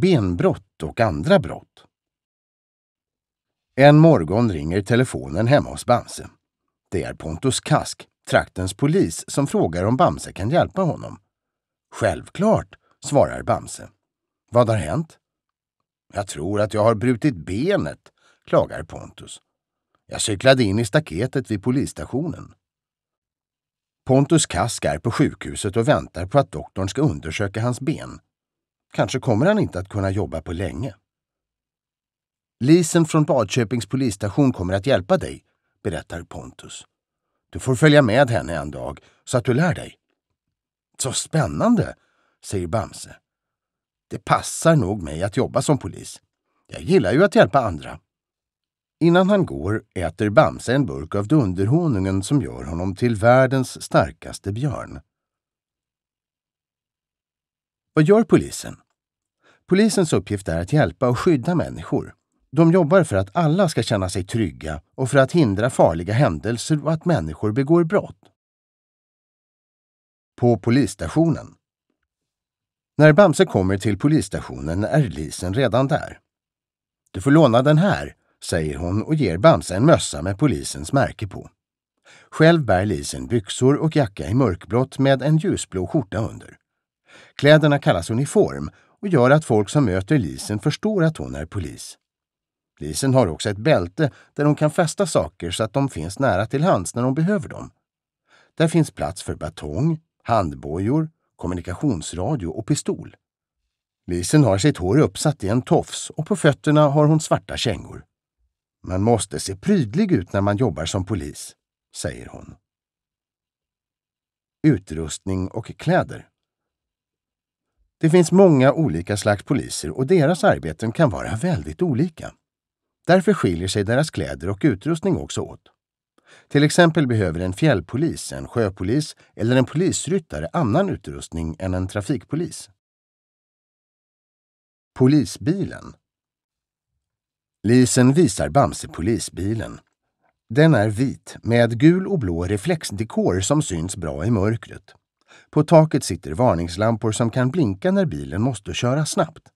benbrott och andra brott. En morgon ringer telefonen hemma hos Bamse. Det är Pontus Kask, traktens polis, som frågar om Bamse kan hjälpa honom. Självklart, svarar Bamse. Vad har hänt? Jag tror att jag har brutit benet, klagar Pontus. Jag cyklade in i staketet vid polisstationen. Pontus Kask är på sjukhuset och väntar på att doktorn ska undersöka hans ben. Kanske kommer han inte att kunna jobba på länge. Lisen från Badköpings polisstation kommer att hjälpa dig, berättar Pontus. Du får följa med henne en dag så att du lär dig. Så spännande, säger Bamse. Det passar nog mig att jobba som polis. Jag gillar ju att hjälpa andra. Innan han går äter Bamse en burk av dunderhonungen som gör honom till världens starkaste björn. Vad gör polisen? Polisens uppgift är att hjälpa och skydda människor. De jobbar för att alla ska känna sig trygga och för att hindra farliga händelser och att människor begår brott. På polisstationen. När Bamse kommer till polisstationen är Lisen redan där. Du får låna den här, säger hon och ger Bamse en mössa med polisens märke på. Själv bär Lisen byxor och jacka i mörkblått med en ljusblå skjorta under. Kläderna kallas uniform och gör att folk som möter Lisen förstår att hon är polis. Lisen har också ett bälte där hon kan fästa saker så att de finns nära till hands när hon behöver dem. Där finns plats för batong, handbojor, kommunikationsradio och pistol. Lisen har sitt hår uppsatt i en tofs och på fötterna har hon svarta kängor. Man måste se prydlig ut när man jobbar som polis, säger hon. Utrustning och kläder. Det finns många olika slags poliser och deras arbeten kan vara väldigt olika. Därför skiljer sig deras kläder och utrustning också åt. Till exempel behöver en fjällpolis, en sjöpolis eller en polisryttare annan utrustning än en trafikpolis. Polisbilen Lisen visar Bamse polisbilen. Den är vit med gul och blå reflexdekor som syns bra i mörkret. På taket sitter varningslampor som kan blinka när bilen måste köra snabbt.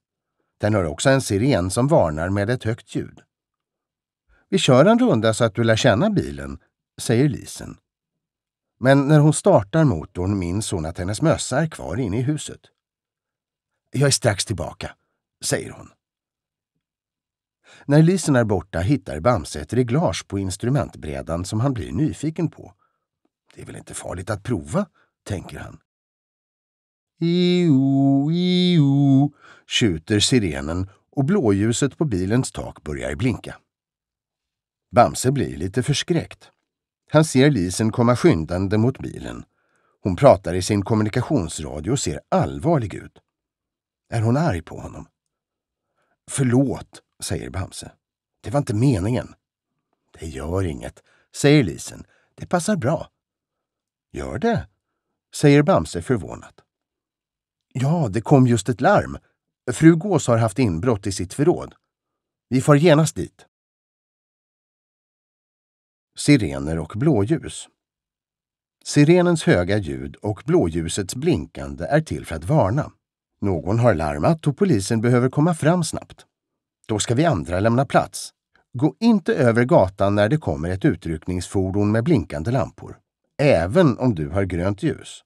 Den har också en siren som varnar med ett högt ljud. Vi kör en runda så att du lär känna bilen, säger Lisen. Men när hon startar motorn minns hon att hennes mössa är kvar inne i huset. Jag är strax tillbaka, säger hon. När Lisen är borta hittar Bamse ett reglage på instrumentbrädan som han blir nyfiken på. Det är väl inte farligt att prova, tänker han. Iu, iu, tjuter sirenen och blåljuset på bilens tak börjar blinka. Bamse blir lite förskräckt. Han ser Lisen komma skyndande mot bilen. Hon pratar i sin kommunikationsradio och ser allvarlig ut. Är hon arg på honom? Förlåt, säger Bamse. Det var inte meningen. Det gör inget, säger Lisen. Det passar bra. Gör det? säger Bamse förvånat. Ja, det kom just ett larm. Fru Gås har haft inbrott i sitt förråd. Vi far genast dit. Sirener och blåljus. Sirenens höga ljud och blåljusets blinkande är till för att varna. Någon har larmat och polisen behöver komma fram snabbt. Då ska vi andra lämna plats. Gå inte över gatan när det kommer ett utryckningsfordon med blinkande lampor, även om du har grönt ljus.